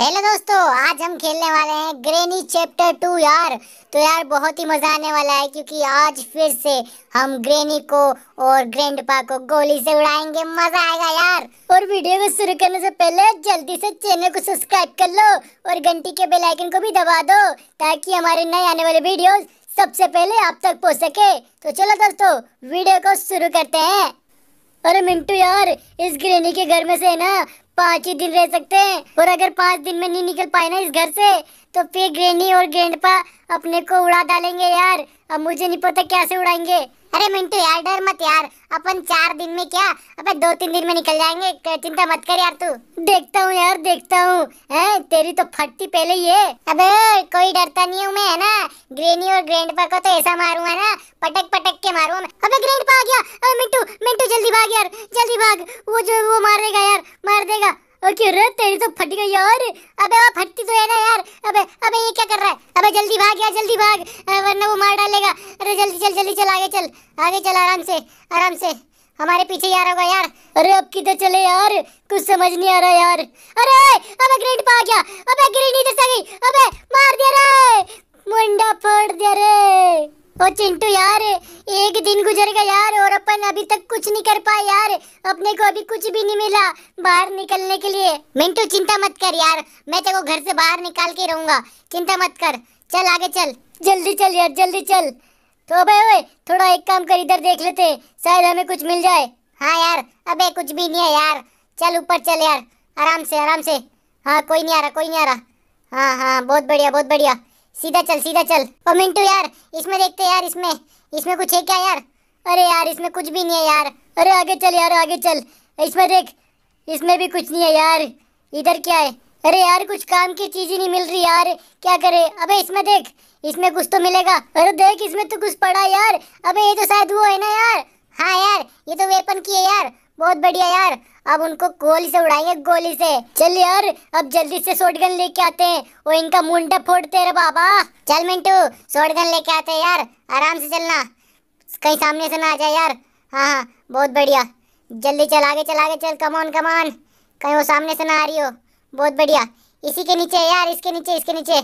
hello दोस्तों आज हम खेलने वाले हैं ग्रेनी चैप्टर टू यार तो यार बहुत ही मज़ा आने वाला है क्योंकि आज फिर से हम ग्रेनी को और ग्रैंड को गोली से उड़ाएंगे मज़ा आएगा यार और वीडियो को शुरू करने से पहले जल्दी से चैनल को सब्सक्राइब कर लो और घंटी के बेल आइकन को भी दबा दो ताकि हमारे नए आने वाले वीडियो सबसे पहले आप तक पहुँच सके तो चलो दोस्तों वीडियो को शुरू करते हैं अरे मिंटू यार इस ग्रेनी के घर में से ना पाँच ही दिन रह सकते हैं और अगर पाँच दिन में नहीं निकल पाए ना इस घर से तो फिर ग्रेनी और ग्रैंडपा अपने को उड़ा डालेंगे यार अब मुझे नहीं पता कैसे उड़ाएंगे अरे मिंटू यार डर मत यार अपन चार दिन में क्या अबे दो तीन दिन में निकल जाएंगे चिंता मत कर यार तू देखता हूँ यार देखता हूँ तेरी तो फटती पहले ही है अबे कोई डरता नहीं हूँ मैं है ना ग्रेनी और ग्रैंडपा को तो ऐसा मारूंगा ना पटक पटक के मारूंगा मैं अबे ग्रैंडपा आ गया मिंटू मिंटू जल्दी भाग यार जल्दी भाग वो जो वो मारेगा यार मार देगा ओके रे तेरी तो फट गई यार अबे वो फटती तो है ना यार अबे अबे ये क्या कर रहा है अबे जल्दी भाग यार जल्दी भाग वरना वो मार डालेगा अरे जल्दी चल जल्दी चल आगे चल आगे चल आराम से आराम से हमारे पीछे यार होगा यार अरे अब किधर चले यार कुछ समझ नहीं आ रहा यार अरे अबे ग्रेड पा गया अबे ग्रेड इधर से गई अबे मार दिया रे मुंडा फोड़ दिया रे ओ चिंटू यार एक दिन गुजर गया यार और अपन अभी तक कुछ नहीं कर पाए यार अपने को अभी कुछ भी नहीं मिला बाहर निकलने के लिए मिंटू चिंता मत कर यार मैं तेरे को घर से बाहर निकाल के रहूंगा चिंता मत कर चल आगे चल जल्दी चल यार जल्दी चल तो भाई ओए थोड़ा एक काम कर इधर देख लेते शायद हमें कुछ मिल जाए हाँ यार अबे कुछ भी नहीं है यार चल ऊपर चल यार आराम से आराम से हाँ कोई नहीं आ रहा कोई नहीं आ रहा हाँ हाँ बहुत बढ़िया बहुत बढ़िया सीधा चल सीधा चल ओ मिंटू यार इसमें देखते यार इसमें इसमें कुछ है क्या यार अरे यार इसमें कुछ भी नहीं है यार अरे आगे चल यार आगे चल इसमें देख इसमें भी कुछ नहीं है यार इधर क्या है अरे यार कुछ काम की चीज ही नहीं मिल रही यार क्या करे अबे इसमें देख इसमें कुछ तो मिलेगा अरे देख इसमें तो कुछ पड़ा यार अबे ये तो शायद वो है ना यार हाँ यार ये तो वेपन की है यार बहुत बढ़िया यार अब उनको गोली से उड़ाएंगे गोली से चल यार अब जल्दी से शॉटगन लेके आते हैं वो इनका मुंडा फोड़ते रहे बाबा चल मिंटू शॉटगन लेके आते हैं यार आराम से चलना कहीं सामने से ना आ जाए यार हाँ हाँ बहुत बढ़िया जल्दी चल आगे चल आगे चल कमान कमान कहीं वो सामने से ना आ रही हो बहुत बढ़िया इसी के नीचे यार इसके नीचे इसके नीचे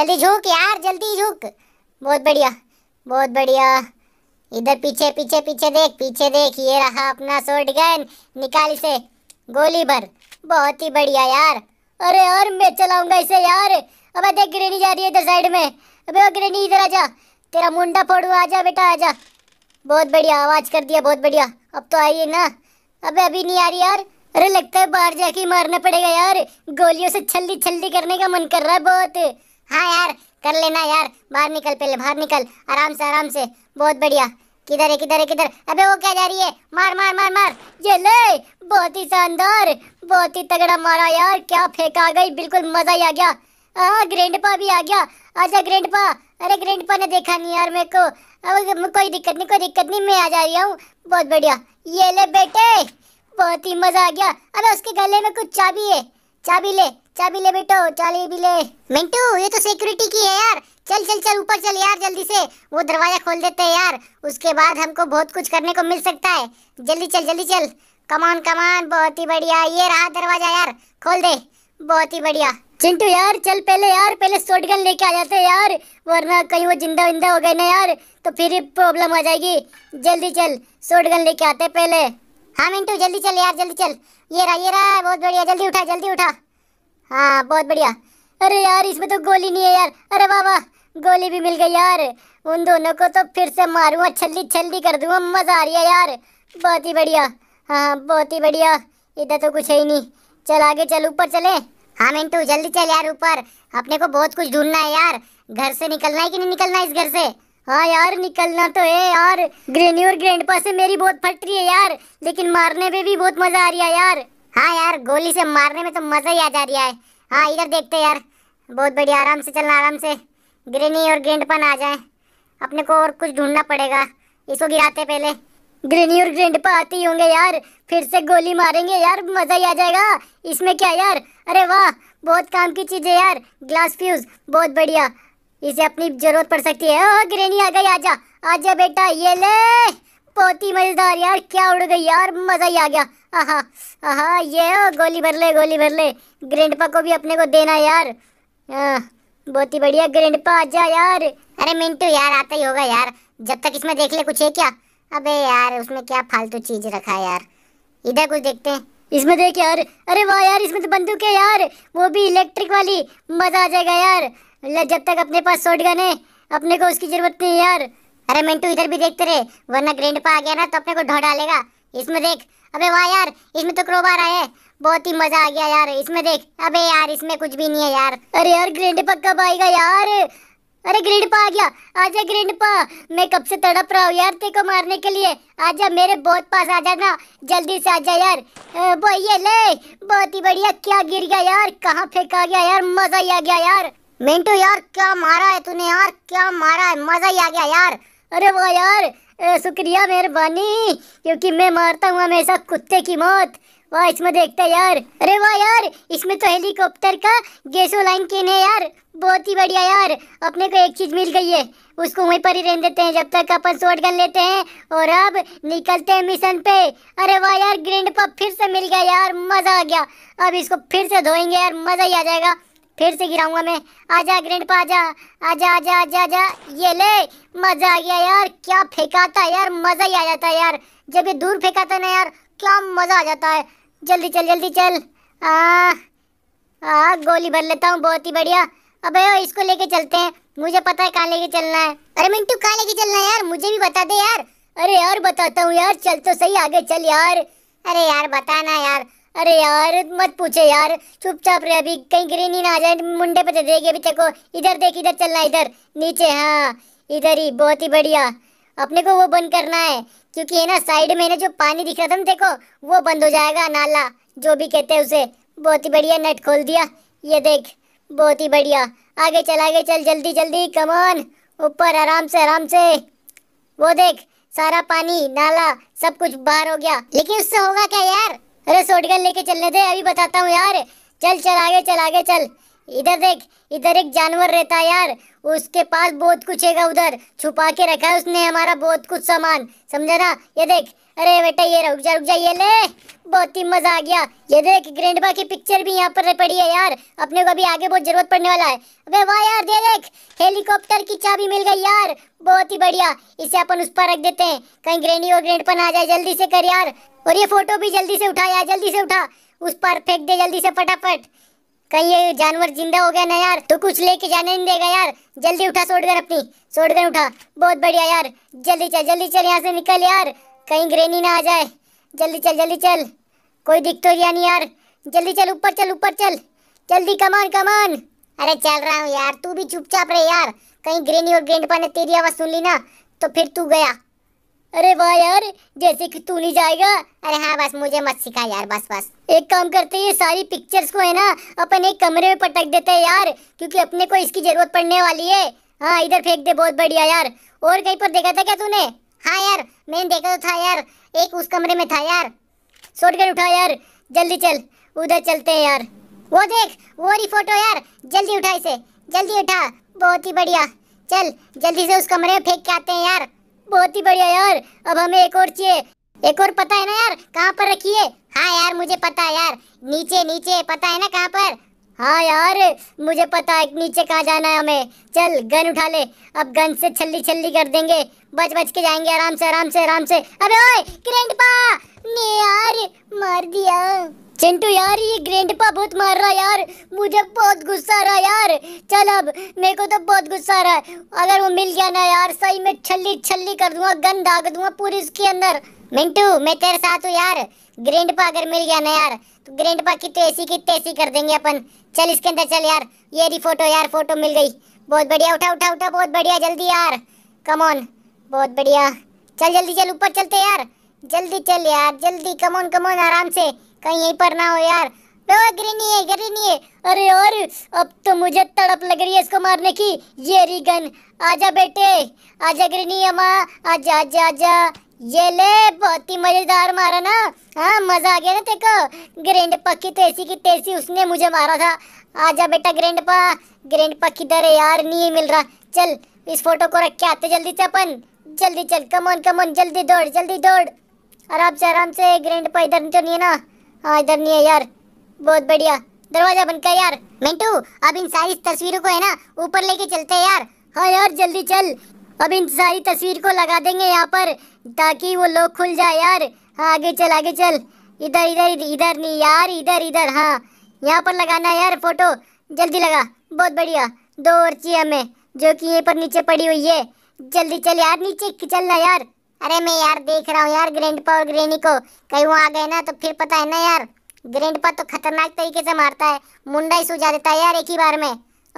जल्दी झुक यार जल्दी झुक बहुत बढ़िया बहुत बढ़िया इधर पीछे पीछे पीछे देख पीछे देख ये रहा अपना शॉर्ट गन निकाल इसे गोली भर बहुत ही बढ़िया यार अरे यार मैं चलाऊंगा इसे यार अब देख ग्रेनी जा रही है इधर साइड में अबे वो ग्रेनी इधर आजा तेरा मुंडा फोड़ू आजा बेटा आजा बहुत बढ़िया आवाज़ कर दिया बहुत बढ़िया अब तो आई है ना अबे अभी नहीं आ रही यार अरे लगता है बाहर जाके मारना पड़ेगा यार गोलियों से छल्ली छल्ली करने का मन कर रहा है बहुत हाँ यार कर लेना यार बाहर निकल पहले बाहर निकल आराम से आराम से बहुत बढ़िया किधर है किधर है किधर अबे वो क्या जा रही है मार मार मार मार ये ले बहुत ही शानदार बहुत ही तगड़ा मारा यार क्या फेंका गई बिल्कुल मजा ही आ गया हाँ ग्रैंडपा भी आ गया अच्छा ग्रैंडपा अरे ग्रैंडपा ने देखा नहीं यार मेरे को अब कोई दिक्कत नहीं कोई दिक्कत नहीं मैं आ जा रही हूँ बहुत बढ़िया ये ले बेटे बहुत ही मजा आ गया अरे उसके गले में कुछ चाबी है चाबी ले चाबी ले बेटो चाबी भी ले मिंटू ये तो सिक्योरिटी की है यार चल चल चल ऊपर चल यार जल्दी से वो दरवाजा खोल देते हैं यार उसके बाद हमको बहुत कुछ करने को मिल सकता है जल्दी चल जल्दी चल कमान कमान बहुत ही बढ़िया ये रहा दरवाजा यार खोल दे बहुत ही बढ़िया चिंटू यार चल पहले यार पहले शॉटगन लेके आ जाते यार वरना कहीं वो जिंदा विंदा हो गए ना यार तो फिर प्रॉब्लम आ जाएगी जल्दी चल शॉटगन लेके आते पहले हाँ मिंटू जल्दी चल यार जल्दी चल ये रहा ये रहा बहुत बढ़िया जल्दी उठा जल्दी उठा हाँ बहुत बढ़िया अरे यार इसमें तो गोली नहीं है यार अरे बाबा गोली भी मिल गई यार उन दोनों को तो फिर से मारूंगा छल्ली छल्ली कर दूँ मज़ा आ रही है यार बहुत ही बढ़िया हाँ बहुत ही बढ़िया इधर तो कुछ है ही नहीं चल आगे चल ऊपर चले हाँ मिंटू जल्दी चल यार ऊपर अपने को बहुत कुछ ढूंढना है यार घर से निकलना है कि नहीं निकलना है इस घर से हाँ यार निकलना तो है यार ग्रेनी और ग्रैंडपा से मेरी बहुत फट रही है यार लेकिन मारने में भी बहुत मजा आ रही है यार हाँ यार गोली से मारने में तो मजा ही आ जा रहा है हाँ इधर देखते यार बहुत बढ़िया आराम से चलना आराम से ग्रेनी और ग्रैंडपा ना आ जाए अपने को और कुछ ढूंढना पड़ेगा इसको गिराते पहले ग्रेनी और ग्रैंडपा आते ही होंगे यार फिर से गोली मारेंगे यार मज़ा ही आ जाएगा इसमें क्या यार अरे वाह बहुत काम की चीज़ है यार ग्लास फ्यूज़ बहुत बढ़िया इसे अपनी जरूरत पड़ सकती है ओ ग्रेनी आ गई आजा आजा बेटा ये ले बहुत ही मजेदार यार क्या उड़ गई यार मजा ही आ गया आहा आहा ये ओ गोली भर ले गोली भर ले ग्रैंडपा को भी अपने को देना यार बहुत ही बढ़िया ग्रैंडपा आजा यार अरे मिंटू यार आता ही होगा यार जब तक इसमें देख ले कुछ है क्या अबे यार उसमें क्या फालतू चीज रखा है यार इधर कुछ देखते हैं इसमें देख यार अरे वाह यार इसमें तो बंदूक है यार वो भी इलेक्ट्रिक वाली मजा आ जाएगा यार ले जब तक अपने पास शॉर्ट गन है अपने को उसकी जरूरत नहीं है यार अरे मिंटू इधर भी देखते रहे वरना ग्रैंड पा आ गया ना तो अपने को ढो डालेगा इसमें देख अबे वाह यार इसमें तो क्रोबार आया है बहुत ही मजा आ गया यार इसमें देख अबे यार इसमें कुछ भी नहीं है यार अरे यार ग्रैंड पा कब आएगा यार अरे ग्रिड पा आ गया आजा ग्रिड पा मैं कब से तड़प रहा हूँ यार तेरे को मारने के लिए आजा मेरे बहुत पास आ जाना जल्दी से आजा यार ये ले बहुत ही बढ़िया क्या गिर गया यार कहाँ फेंका गया यार मजा ही आ गया यार मिंटू यार क्या मारा है तूने यार क्या मारा है मज़ा ही आ गया यार अरे वो यार शुक्रिया मेहरबानी क्योंकि मैं मारता हूँ हमेशा कुत्ते की मौत वाह इसमें देखते हैं यार अरे वाह यार इसमें तो हेलीकॉप्टर का गैसो लाइन किन है यार बहुत ही बढ़िया यार अपने को एक चीज़ मिल गई है उसको वहीं पर ही रहने देते हैं जब तक अपन शॉर्ट गन लेते हैं और अब निकलते हैं मिशन पे अरे वाह यार ग्रैंड पा फिर से मिल गया यार मज़ा आ गया अब इसको फिर से धोएंगे यार मज़ा ही आ जाएगा फिर से गिराऊंगा मैं आजा ग्रैंड पा आजा आजा आजा आजा आजा ये ले मजा आ गया यार क्या फेंका था यार मजा ही आ जाता है यार जब ये दूर फेंका था ना यार क्या मजा आ जाता है जल्दी चल जल्दी चल आ, आ गोली भर लेता हूँ बहुत ही बढ़िया अबे ओ इसको लेके चलते हैं मुझे पता है कहाँ लेके चलना है अरे मिंटू कहाँ लेके चलना है यार मुझे भी बता दे यार अरे यार बताता हूँ यार चल तो सही आगे चल यार अरे यार बताना यार अरे यार मत पूछे यार चुपचाप रहे अभी कहीं ग्रीन ही ना जाए मुंडे पे दे तो देगी अभी तेको इधर देख इधर चलना इधर नीचे हाँ इधर ही बहुत ही बढ़िया अपने को वो बंद करना है क्योंकि है ना साइड में ना जो पानी दिख रहा था ना देखो वो बंद हो जाएगा नाला जो भी कहते हैं उसे बहुत ही बढ़िया नट खोल दिया ये देख बहुत ही बढ़िया आगे चल आगे चल जल्दी जल्दी कमान ऊपर आराम से आराम से वो देख सारा पानी नाला सब कुछ बाहर हो गया लेकिन उससे होगा क्या यार अरे शॉर्ट लेके चलने थे अभी बताता हूँ यार चल चल आगे चल आगे चल इधर देख इधर एक जानवर रहता है यार उसके पास बहुत कुछ है उधर छुपा के रखा है उसने हमारा बहुत कुछ सामान समझा ना ये देख अरे बेटा ये रुक जा रुक जा ये ले बहुत ही मजा आ गया ये देख ग्रैंड की पिक्चर भी यहाँ पर पड़ी है यार अपने को अभी आगे बहुत जरूरत पड़ने वाला है अबे वाह यार देख हेलीकॉप्टर की चाबी मिल गई यार बहुत ही बढ़िया इसे अपन उस पर रख देते हैं कहीं ग्रैंडी और ग्रैंडपन आ जाए जल्दी से कर यार और ये फोटो भी जल्दी से उठा यार जल्दी से उठा उस पर फेंक दे जल्दी से फटाफट कहीं ये जानवर जिंदा हो गया ना यार तो कुछ लेके जाने नहीं देगा यार जल्दी उठा सोट कर अपनी सोट कर उठा बहुत बढ़िया यार जल्दी चल जल्दी चल यहाँ से निकल यार कहीं ग्रेनी ना आ जाए जल्दी चल जल्दी चल कोई दिख तो गया नहीं यार जल्दी चल ऊपर चल ऊपर चल जल्दी कमान कमान अरे चल रहा हूँ यार तू भी चुपचाप रहे यार कहीं ग्रेनी और ग्रैंडपा ने तेरी आवाज़ सुन ली ना तो फिर तू गया अरे वाह यार जैसे कि तू नहीं जाएगा अरे हाँ बस मुझे मत सिखा यार बस बस एक काम करते हैं सारी पिक्चर्स को है ना अपन एक कमरे में पटक देते हैं यार क्योंकि अपने को इसकी जरूरत पड़ने वाली है हाँ इधर फेंक दे बहुत बढ़िया यार और कहीं पर देखा था क्या तूने हाँ यार मैंने देखा तो था यार एक उस कमरे में था यार शॉर्टकट उठाओ यार जल्दी चल उधर चलते हैं यार वो देख वो रही फोटो यार जल्दी उठा इसे जल्दी उठा बहुत ही बढ़िया चल जल्दी से उस कमरे में फेंक के आते हैं यार बहुत ही बढ़िया यार अब हमें एक और चाहिए एक और पता है ना यार कहाँ पर रखिए हाँ यार मुझे पता है यार नीचे नीचे पता है ना कहाँ पर हाँ यार मुझे पता है नीचे कहाँ जाना है हमें चल गन उठा ले अब गन से छल्ली छल्ली कर देंगे बच बच के जाएंगे आराम से आराम से आराम से अबे ओए ग्रैंडपा ने यार मार दिया चिंटू यार ये ग्रैंडपा बहुत मार रहा यार मुझे बहुत गुस्सा आ रहा यार चल अब मेरे को तो बहुत गुस्सा आ रहा है अगर वो मिल गया ना यार सही में छल्ली छल्ली कर दूंगा गन दाग दूंगा पूरी उसके अंदर मिंटू मैं तेरे साथ हूँ यार ग्रैंड पा अगर मिल गया ना यार तो ग्रैंड पा की तो ऐसी की तैसी तो कर देंगे अपन चल इसके अंदर चल यार ये रही फोटो यार फोटो मिल गई बहुत बढ़िया उठा उठा उठा बहुत बढ़िया जल्दी यार कमोन बहुत बढ़िया चल जल्दी चल ऊपर चलते यार जल्दी चल यार जल्दी कमोन कमोन आराम से कहीं यहीं पर ना हो यार ग्रीनी है ग्रीनी है अरे और अब तो मुझे तड़प लग रही है इसको मारने की ये रीगन आजा बेटे आजा ग्रीनी अम्मा आजा आजा आजा ये ले बहुत ही मजेदार मारा ना हाँ मजा आ गया ना देखो ग्रैंड पक्की तो तेजी की तेजी उसने मुझे मारा था आजा बेटा ग्रैंड पा ग्रैंड पा किधर है यार नहीं मिल रहा चल इस फोटो को रख के आते जल्दी से अपन जल्दी चल कमोन कमोन जल्दी दौड़ जल्दी दौड़ आराम से आराम से ग्रैंड पा इधर तो नहीं है ना हाँ इधर नहीं है यार बहुत बढ़िया दरवाजा बनकर यार मिंटू अब इन सारी तस्वीरों को है ना ऊपर लेके चलते हैं यार हाँ यार जल्दी चल अब इन सारी तस्वीर को लगा देंगे यहाँ पर ताकि वो लोग खुल जाए यार हाँ आगे चल आगे चल इधर इधर इधर नहीं यार इधर इधर हाँ यहाँ पर लगाना है यार फोटो जल्दी लगा बहुत बढ़िया दो और चाहिए हमें जो कि यहीं पर नीचे पड़ी हुई है जल्दी चल यार नीचे चलना यार अरे मैं यार देख रहा हूँ यार ग्रैंड पा और ग्रेनी को कहीं वो आ गए ना तो फिर पता है ना यार ग्रैंड पा तो खतरनाक तरीके से मारता है मुंडा ही सूझा देता है यार एक ही बार में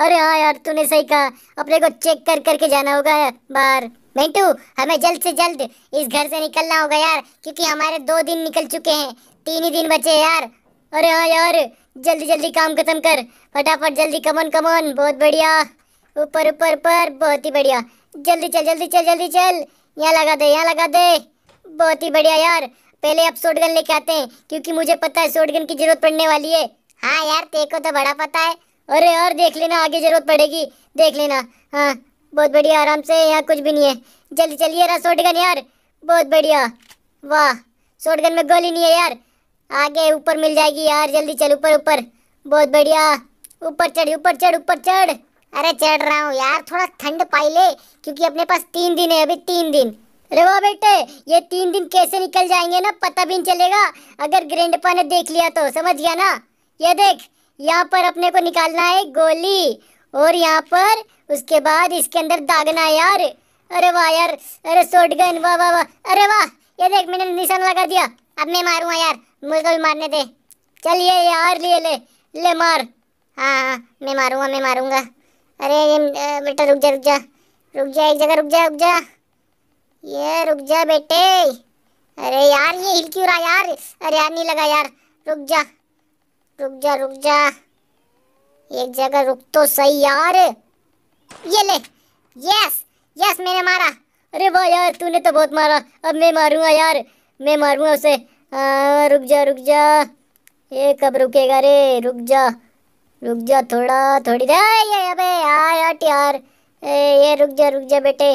अरे हाँ यार तूने सही कहा अपने को चेक कर करके जाना होगा बाहर मिंटू हमें जल्द से जल्द इस घर से निकलना होगा यार क्योंकि हमारे दो दिन निकल चुके हैं तीन ही दिन बचे हैं यार अरे हाँ यार जल्दी जल्दी काम खत्म कर फटाफट जल्दी कमन कमन बहुत बढ़िया ऊपर ऊपर पर बहुत ही बढ़िया जल्दी चल जल्दी चल जल्दी चल यहाँ लगा दे यहाँ लगा दे बहुत ही बढ़िया यार पहले आप शॉटगन लेके आते हैं क्योंकि मुझे पता है शॉटगन की जरूरत पड़ने वाली है हाँ यार तेरे को तो बड़ा पता है अरे यार देख लेना आगे जरूरत पड़ेगी देख लेना हाँ बहुत बढ़िया आराम से यहाँ कुछ भी नहीं है जल्दी चलिए रहा शॉर्ट गन यार बहुत बढ़िया वाह शॉर्ट गन में गोली नहीं है यार आगे ऊपर मिल जाएगी यार जल्दी चल ऊपर ऊपर बहुत बढ़िया ऊपर चढ़ ऊपर चढ़ ऊपर चढ़ अरे चढ़ रहा हूँ यार थोड़ा ठंड पाई ले क्योंकि अपने पास तीन दिन है अभी तीन दिन अरे वाह बेटे ये तीन दिन कैसे निकल जाएंगे ना पता भी नहीं चलेगा अगर ग्रैंडपा ने देख लिया तो समझ गया ना ये देख यहाँ पर अपने को निकालना है गोली और यहाँ पर उसके बाद इसके अंदर दागना है यार अरे वाह यार अरे सोट गन वाह वाह वाह अरे वाह ये देख मैंने निशान लगा दिया अब मैं मारूंगा यार मुझे तो भी मारने दे चलिए यार लिए ले ले मार हाँ हाँ मैं मारूंगा मैं मारूंगा अरे ये बेटा रुक जा रुक जा रुक जा एक जगह रुक जा रुक जा ये रुक जा बेटे अरे यार ये हिल क्यों रहा यार अरे यार नहीं लगा यार रुक जा रुक जा रुक जा एक जगह रुक तो सही यार ये ले यस यस मैंने मारा अरे वाह यार तूने तो बहुत मारा अब मैं मारूंगा यार मैं मारूंगा उसे आ, रुक जा रुक जा ये कब रुकेगा रे रुक जा रुक जा थोड़ा थोड़ी दे ये अबे यार यार ए, ये रुक जा रुक जा बेटे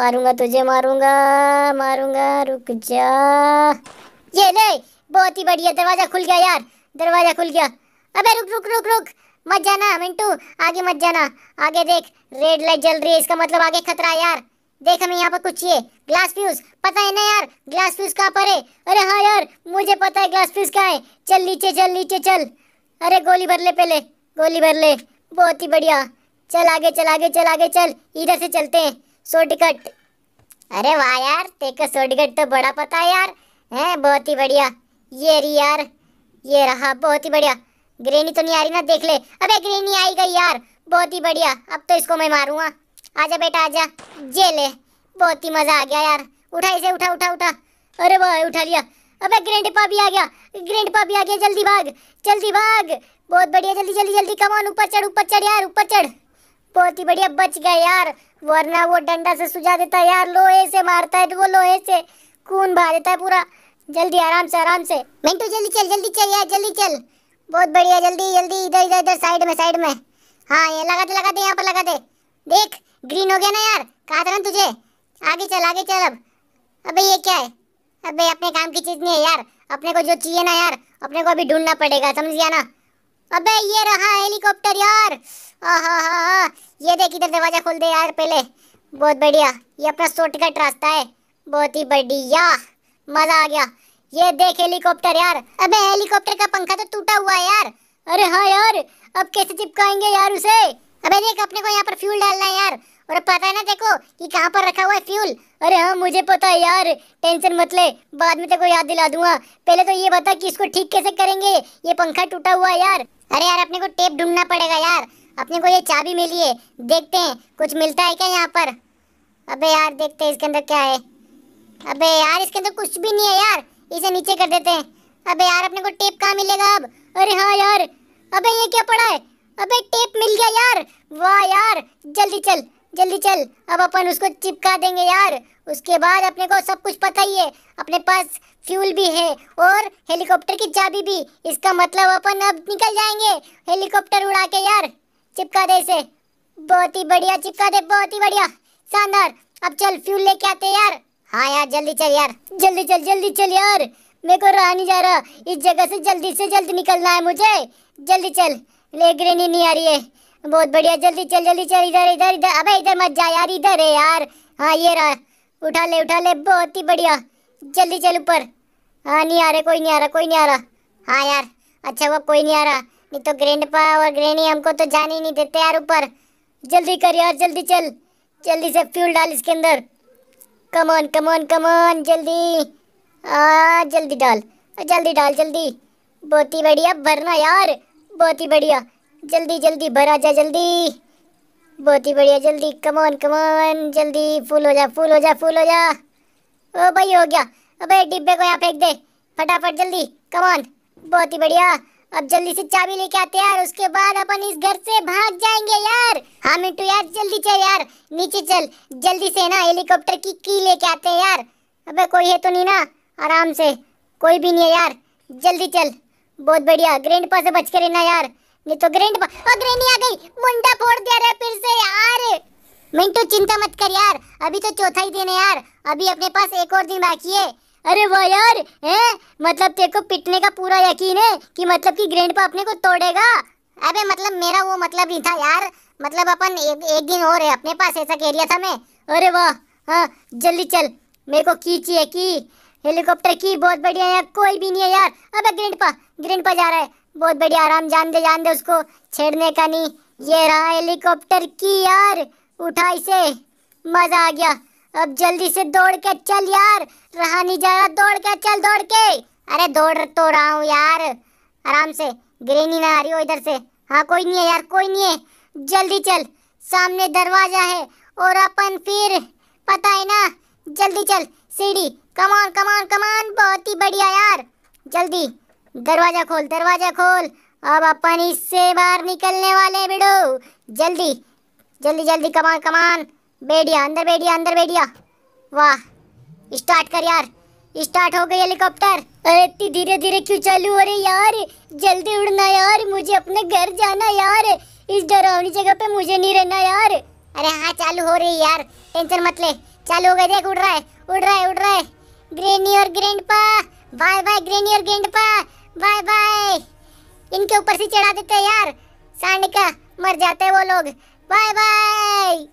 मारूंगा तुझे मारूंगा मारूंगा रुक जा ये ले बहुत ही बढ़िया दरवाज़ा खुल गया यार दरवाजा खुल गया अबे रुक रुक रुक रुक मत जाना मिंटू आगे मत जाना आगे देख रेड लाइट जल रही है इसका मतलब आगे खतरा यार देख हमें यहाँ पर कुछ ये ग्लास फ्यूज पता है ना यार ग्लास फ्यूज कहाँ पर है अरे हाँ यार मुझे पता है ग्लास फ्यूज कहाँ है चल नीचे चल नीचे चल अरे गोली भर ले पहले गोली भर ले बहुत ही बढ़िया चल आगे चल आगे चल आगे चल इधर से चलते हैं शॉर्टकट अरे वाह यार तेरे का शॉर्टकट तो बड़ा पता है यार है बहुत ही बढ़िया ये रही यार ये रहा बहुत ही बढ़िया ग्रेनी तो नहीं आ रही ना देख ले अबे ग्रेनी आई गई यार बहुत ही बढ़िया अब तो इसको मैं मारूंगा आजा बेटा आजा जे ले बहुत ही मजा आ गया यार उठा इसे उठा उठा उठा अरे भाई उठा लिया अबे ग्रैंड पा भी आ गया ग्रैंड पा भी आ गया जल्दी भाग जल्दी भाग बहुत बढ़िया जल्दी जल्दी जल्दी कमान ऊपर चढ़ ऊपर चढ़ यार ऊपर चढ़ बहुत ही बढ़िया बच गए यार वरना वो डंडा से सुझा देता यार लोहे से मारता है तो वो लोहे से खून भा देता है पूरा जल्दी आराम से आराम से मिंटू जल्दी चल जल्दी चल यार जल्दी चल बहुत बढ़िया जल्दी जल्दी इधर इधर इधर साइड में साइड में हाँ ये लगा दे लगा दे यहाँ पर लगा दे देख ग्रीन हो गया ना यार कहा था ना तुझे आगे चल आगे चल अब अबे ये क्या है अबे अपने काम की चीज़ नहीं है यार अपने को जो चाहिए ना यार अपने को अभी ढूंढना पड़ेगा समझ गया ना अबे ये रहा हेलीकॉप्टर यार हाँ ये देख इधर दरवाज़ा खोल दे यार पहले बहुत बढ़िया ये अपना शॉर्टकट रास्ता है बहुत ही बढ़िया मजा आ गया ये देख हेलीकॉप्टर यार अबे हेलीकॉप्टर का पंखा तो टूटा हुआ है यार अरे हाँ यार अब कैसे चिपकाएंगे यार उसे अबे देख अपने को यहाँ पर फ्यूल डालना है यार और पता है ना देखो कि कहाँ पर रखा हुआ है फ्यूल अरे हाँ मुझे पता है यार टेंशन मत ले बाद में तेको याद दिला दूंगा पहले तो ये बता कि इसको ठीक कैसे करेंगे ये पंखा टूटा हुआ है यार अरे यार अपने को टेप ढूंढना पड़ेगा यार अपने को ये चाबी मिली है देखते हैं कुछ मिलता है क्या यहाँ पर अबे यार देखते हैं इसके अंदर क्या है अबे यार इसके अंदर तो कुछ भी नहीं है यार इसे नीचे कर देते हैं अबे यार अपने को टेप कहाँ मिलेगा अब अरे हाँ यार अबे ये क्या पड़ा है अबे टेप मिल गया यार वाह यार जल्दी चल जल्दी चल अब अपन उसको चिपका देंगे यार उसके बाद अपने को सब कुछ पता ही है अपने पास फ्यूल भी है और हेलीकॉप्टर की चाबी भी इसका मतलब अपन अब निकल जाएंगे हेलीकॉप्टर उड़ा के यार चिपका दे इसे बहुत ही बढ़िया चिपका दे बहुत ही बढ़िया शानदार अब चल फ्यूल लेके आते यार हाँ यार जल्दी चल यार जल्दी चल जल्दी चल यार मेरे को रहा नहीं जा रहा इस जगह से जल्दी से जल्दी निकलना है मुझे जल्दी चल ले ग्रेनी नहीं आ रही है बहुत बढ़िया जल्दी चल जल्दी चल इधर इधर इधर अबे इधर मत जा यार इधर है यार हाँ ये रहा उठा ले उठा ले बहुत ही बढ़िया जल्दी चल ऊपर हाँ नहीं आ रहा कोई नहीं आ रहा कोई नहीं आ रहा हाँ यार अच्छा वो कोई नहीं आ रहा नहीं तो ग्रैंड पा और ग्रेनी हमको तो जाने ही नहीं देते यार ऊपर जल्दी कर यार जल्दी चल जल्दी से फ्यूल डाल इसके अंदर कमोन कमोन कमोन जल्दी आ जल्दी डाल जल्दी डाल जल्दी बहुत ही बढ़िया भरना यार बहुत ही बढ़िया जल्दी जल्दी भरा जा जल्दी बहुत ही बढ़िया जल्दी कमोन कमोन जल्दी फूल हो जा फूल हो जा फूल हो जा ओ भाई हो गया अबे डिब्बे को यहाँ फेंक दे फटाफट जल्दी कमोन बहुत ही बढ़िया अब जल्दी से चाबी लेके आते हैं यार उसके बाद अपन इस घर से भाग जाएंगे यार हाँ मिट्टू यार जल्दी चल यार नीचे चल जल्दी से ना हेलीकॉप्टर की की लेके आते हैं यार अबे कोई है तो नहीं ना आराम से कोई भी नहीं है यार जल्दी चल बहुत बढ़िया ग्रैंड पा से बच के रहना यार नहीं तो ग्रैंड पा ओ ग्रैनी आ गई मुंडा फोड़ दिया रे फिर से यार मिंटू चिंता मत कर यार अभी तो चौथा ही दिन है यार अभी अपने पास एक और दिन बाकी है अरे वो यार है मतलब तेरे को पिटने का पूरा यकीन है कि मतलब कि पा अपने को तोड़ेगा अबे मतलब मेरा वो मतलब नहीं था यार मतलब अपन एक, एक दिन और है अपने पास ऐसा कह रिया था मैं अरे वाह हाँ जल्दी चल मेरे को की चाहिए की हेलीकॉप्टर की बहुत बढ़िया यार कोई भी नहीं है यार अबे ग्रैंड पा जा रहा है बहुत बढ़िया आराम जान दे जान दे उसको छेड़ने का नहीं ये रहा हेलीकॉप्टर की यार उठा इसे मज़ा आ गया अब जल्दी से दौड़ के चल यार रहा नहीं जा रहा दौड़ के चल दौड़ के अरे दौड़ तो रहा हूँ यार आराम से ग्रेनी ना आ रही हो इधर से हाँ कोई नहीं है यार कोई नहीं है जल्दी चल सामने दरवाजा है और अपन फिर पता है ना जल्दी चल सीढ़ी कमान कमान कमान बहुत ही बढ़िया यार जल्दी दरवाजा खोल दरवाजा खोल अब अपन इससे बाहर निकलने वाले बिड़ो जल्दी जल्दी जल्दी कमान कमान बेडिया अंदर बेडिया अंदर बेडिया वाह स्टार्ट कर यार स्टार्ट हो गई हेलीकॉप्टर अरे इतनी धीरे धीरे क्यों चालू अरे यार जल्दी उड़ना यार मुझे अपने घर जाना यार इस डरावनी जगह पे मुझे नहीं रहना यार अरे हाँ चालू हो रही यार टेंशन मत ले चालू हो गए देख उड़ रहा है उड़ रहा है उड़ रहा है ग्रेनी और ग्रैंडपा बाय बाय ग्रेनी और ग्रैंडपा बाय बाय इनके ऊपर से चढ़ा देते हैं यार सांड का मर जाते हैं वो लोग बाय बाय